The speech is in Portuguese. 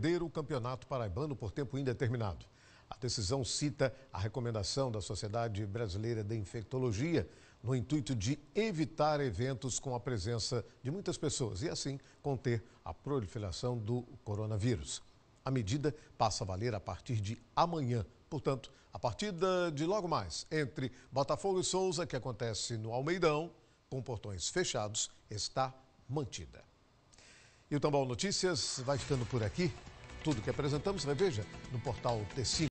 suspender o Campeonato Paraibano por tempo indeterminado. A decisão cita a recomendação da Sociedade Brasileira de Infectologia no intuito de evitar eventos com a presença de muitas pessoas e, assim, conter a proliferação do coronavírus. A medida passa a valer a partir de amanhã. Portanto, a partida de logo mais entre Botafogo e Souza, que acontece no Almeidão, com portões fechados, está mantida. E o Tambor Notícias vai ficando por aqui. Tudo que apresentamos, veja no portal T5.